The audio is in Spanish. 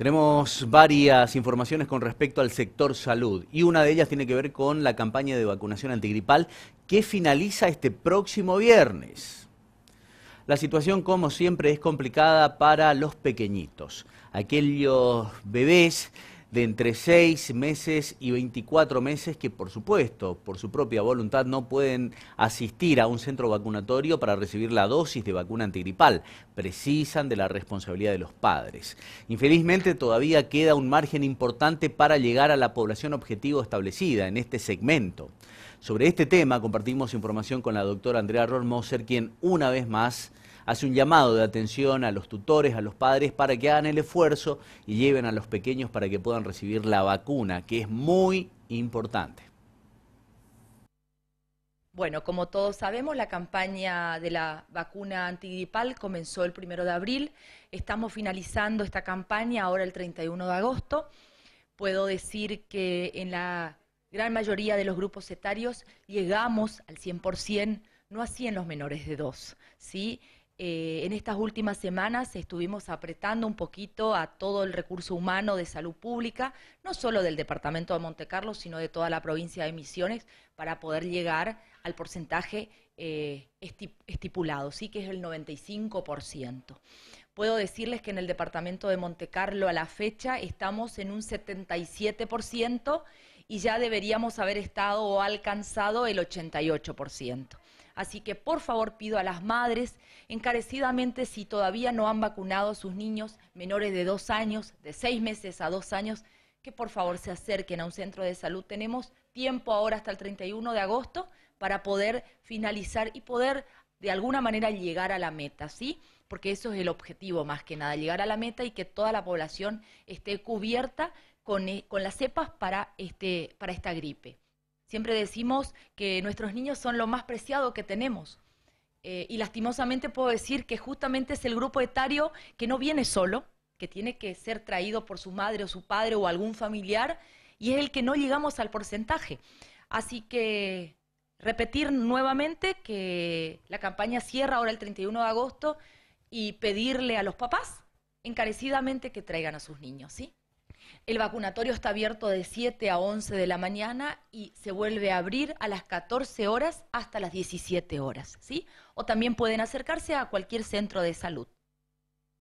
Tenemos varias informaciones con respecto al sector salud y una de ellas tiene que ver con la campaña de vacunación antigripal que finaliza este próximo viernes. La situación, como siempre, es complicada para los pequeñitos, aquellos bebés de entre 6 meses y 24 meses que, por supuesto, por su propia voluntad no pueden asistir a un centro vacunatorio para recibir la dosis de vacuna antigripal. Precisan de la responsabilidad de los padres. Infelizmente, todavía queda un margen importante para llegar a la población objetivo establecida en este segmento. Sobre este tema compartimos información con la doctora Andrea Rormoser, quien una vez más hace un llamado de atención a los tutores, a los padres, para que hagan el esfuerzo y lleven a los pequeños para que puedan recibir la vacuna, que es muy importante. Bueno, como todos sabemos, la campaña de la vacuna antigripal comenzó el primero de abril. Estamos finalizando esta campaña ahora el 31 de agosto. Puedo decir que en la gran mayoría de los grupos etarios llegamos al 100%, no así en los menores de dos, ¿sí? Eh, en estas últimas semanas estuvimos apretando un poquito a todo el recurso humano de salud pública, no solo del departamento de Monte Carlo, sino de toda la provincia de Misiones, para poder llegar al porcentaje eh, estipulado, sí que es el 95%. Puedo decirles que en el departamento de Monte Carlo a la fecha estamos en un 77% y ya deberíamos haber estado o alcanzado el 88%. Así que por favor pido a las madres encarecidamente si todavía no han vacunado a sus niños menores de dos años, de seis meses a dos años, que por favor se acerquen a un centro de salud. Tenemos tiempo ahora hasta el 31 de agosto para poder finalizar y poder de alguna manera llegar a la meta, ¿sí? Porque eso es el objetivo más que nada, llegar a la meta y que toda la población esté cubierta con, eh, las cepas para este, esta gripe. Siempre decimos que nuestros niños son lo más preciado que tenemos. Eh, y lastimosamente puedo decir que justamente es el grupo etario que no viene solo, que tiene que ser traído por su madre o su padre o algún familiar, y es el que no llegamos al porcentaje. Así que repetir nuevamente que la campaña cierra ahora el 31 de agosto y pedirle a los papás encarecidamente que traigan a sus niños, ¿sí? El vacunatorio está abierto de 7 a 11 de la mañana y se vuelve a abrir a las 14 horas hasta las 17 horas, ¿sí? O también pueden acercarse a cualquier centro de salud.